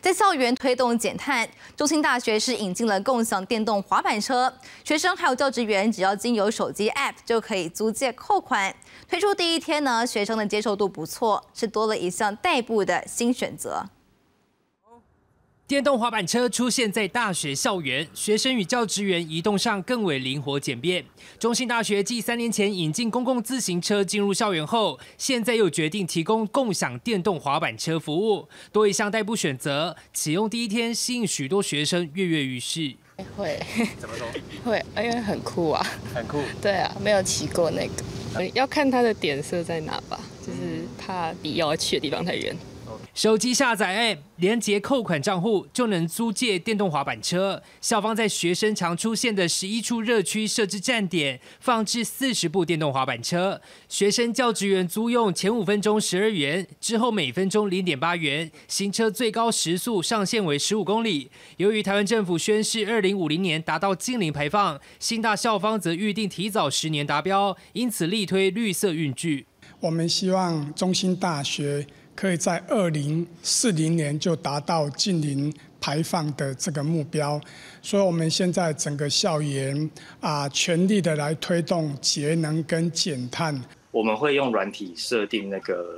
在校园推动减碳，中心大学是引进了共享电动滑板车，学生还有教职员只要经由手机 App 就可以租借扣款。推出第一天呢，学生的接受度不错，是多了一项代步的新选择。电动滑板车出现在大学校园，学生与教职员移动上更为灵活简便。中信大学继三年前引进公共自行车进入校园后，现在又决定提供共享电动滑板车服务，多一项代步选择。启用第一天，吸引许多学生跃跃欲试。会怎么说？会，因 为很酷啊，很酷。对啊，没有骑过那个，要看它的点色在哪吧，就是怕比要去的地方太远。手机下载 App，连接扣款账户就能租借电动滑板车。校方在学生常出现的十一处热区设置站点，放置四十部电动滑板车。学生教职员租用前五分钟十二元，之后每分钟零点八元。行车最高时速上限为十五公里。由于台湾政府宣示二零五零年达到净零排放，新大校方则预定提早十年达标，因此力推绿色运具。我们希望中心大学。可以在二零四零年就达到近零排放的这个目标，所以我们现在整个校园啊，全力的来推动节能跟减碳。我们会用软体设定那个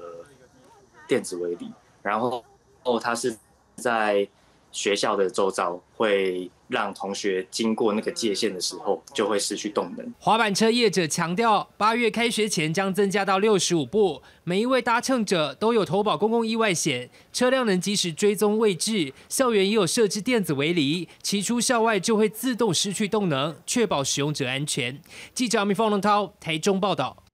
电子微粒，然后哦，它是在。学校的周遭会让同学经过那个界限的时候，就会失去动能。滑板车业者强调，八月开学前将增加到六十五部，每一位搭乘者都有投保公共意外险，车辆能及时追踪位置。校园也有设置电子围篱，骑出校外就会自动失去动能，确保使用者安全。记者阿米方龙涛，台中报道。